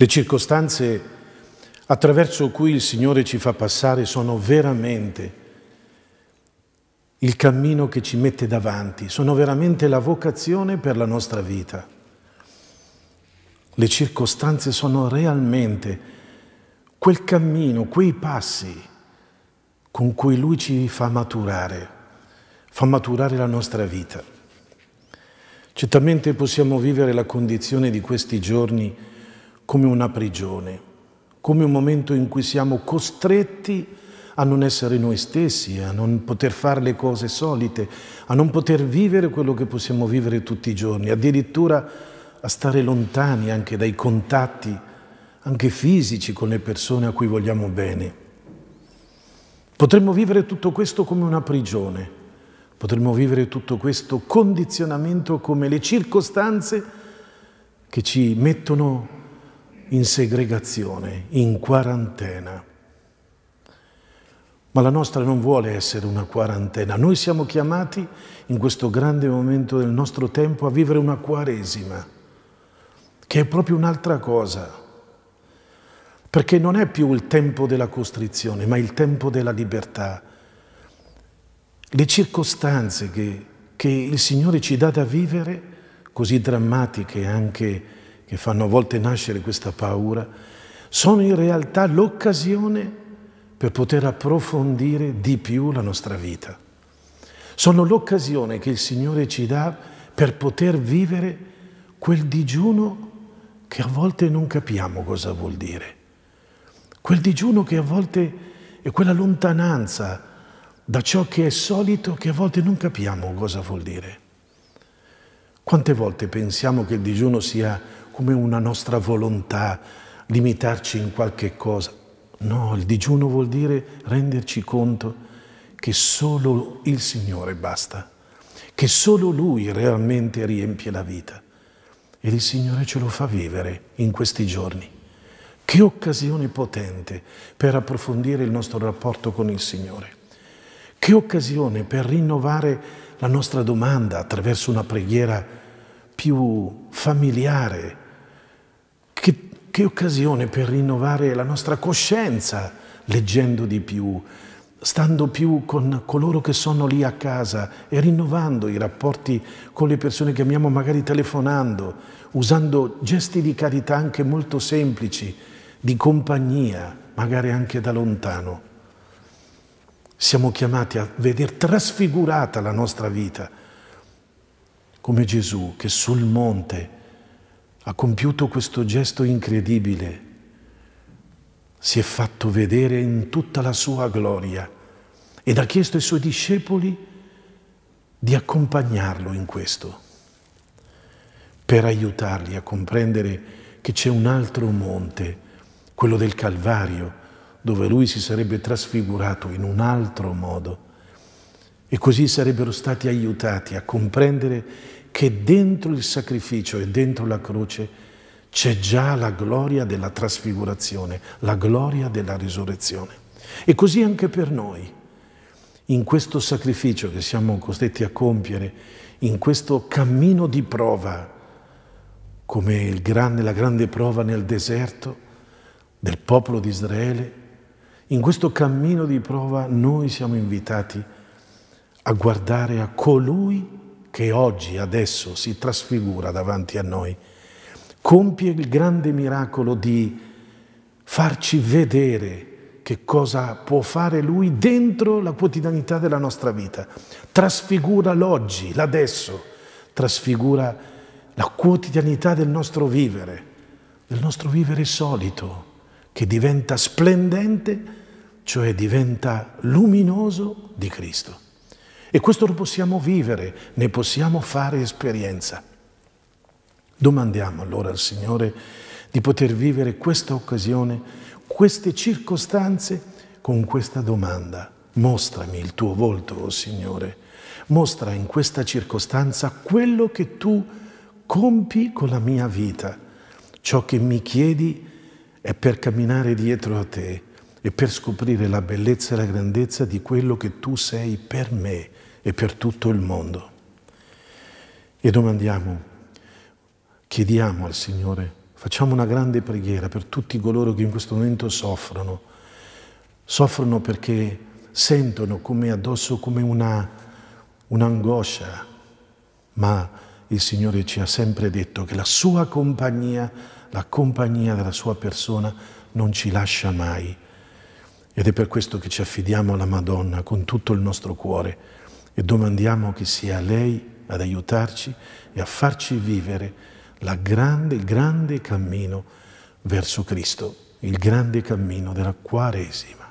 Le circostanze attraverso cui il Signore ci fa passare sono veramente il cammino che ci mette davanti, sono veramente la vocazione per la nostra vita. Le circostanze sono realmente quel cammino, quei passi con cui Lui ci fa maturare, fa maturare la nostra vita. Certamente possiamo vivere la condizione di questi giorni come una prigione, come un momento in cui siamo costretti a non essere noi stessi, a non poter fare le cose solite, a non poter vivere quello che possiamo vivere tutti i giorni, addirittura a stare lontani anche dai contatti, anche fisici, con le persone a cui vogliamo bene. Potremmo vivere tutto questo come una prigione, potremmo vivere tutto questo condizionamento come le circostanze che ci mettono in segregazione, in quarantena. Ma la nostra non vuole essere una quarantena. Noi siamo chiamati in questo grande momento del nostro tempo a vivere una quaresima, che è proprio un'altra cosa. Perché non è più il tempo della costrizione, ma il tempo della libertà. Le circostanze che, che il Signore ci dà da vivere, così drammatiche anche che fanno a volte nascere questa paura, sono in realtà l'occasione per poter approfondire di più la nostra vita. Sono l'occasione che il Signore ci dà per poter vivere quel digiuno che a volte non capiamo cosa vuol dire. Quel digiuno che a volte è quella lontananza da ciò che è solito che a volte non capiamo cosa vuol dire. Quante volte pensiamo che il digiuno sia come una nostra volontà, limitarci in qualche cosa. No, il digiuno vuol dire renderci conto che solo il Signore basta, che solo Lui realmente riempie la vita. Ed il Signore ce lo fa vivere in questi giorni. Che occasione potente per approfondire il nostro rapporto con il Signore. Che occasione per rinnovare la nostra domanda attraverso una preghiera più familiare, che occasione per rinnovare la nostra coscienza leggendo di più, stando più con coloro che sono lì a casa e rinnovando i rapporti con le persone che amiamo, magari telefonando, usando gesti di carità anche molto semplici, di compagnia, magari anche da lontano. Siamo chiamati a vedere trasfigurata la nostra vita, come Gesù che sul monte ha compiuto questo gesto incredibile, si è fatto vedere in tutta la sua gloria ed ha chiesto ai suoi discepoli di accompagnarlo in questo, per aiutarli a comprendere che c'è un altro monte, quello del Calvario, dove lui si sarebbe trasfigurato in un altro modo. E così sarebbero stati aiutati a comprendere che dentro il sacrificio e dentro la croce c'è già la gloria della trasfigurazione, la gloria della risurrezione. E così anche per noi, in questo sacrificio che siamo costretti a compiere, in questo cammino di prova, come grande, la grande prova nel deserto del popolo di Israele, in questo cammino di prova noi siamo invitati a guardare a colui che che oggi, adesso, si trasfigura davanti a noi, compie il grande miracolo di farci vedere che cosa può fare Lui dentro la quotidianità della nostra vita. Trasfigura l'oggi, l'adesso, trasfigura la quotidianità del nostro vivere, del nostro vivere solito, che diventa splendente, cioè diventa luminoso di Cristo. E questo lo possiamo vivere, ne possiamo fare esperienza. Domandiamo allora al Signore di poter vivere questa occasione, queste circostanze con questa domanda. Mostrami il tuo volto, o oh Signore. Mostra in questa circostanza quello che tu compi con la mia vita. Ciò che mi chiedi è per camminare dietro a te e per scoprire la bellezza e la grandezza di quello che tu sei per me e per tutto il mondo. E domandiamo, chiediamo al Signore, facciamo una grande preghiera per tutti coloro che in questo momento soffrono. Soffrono perché sentono come addosso come un'angoscia, ma il Signore ci ha sempre detto che la sua compagnia, la compagnia della sua persona non ci lascia mai ed è per questo che ci affidiamo alla Madonna con tutto il nostro cuore e domandiamo che sia lei ad aiutarci e a farci vivere la grande, il grande cammino verso Cristo, il grande cammino della Quaresima.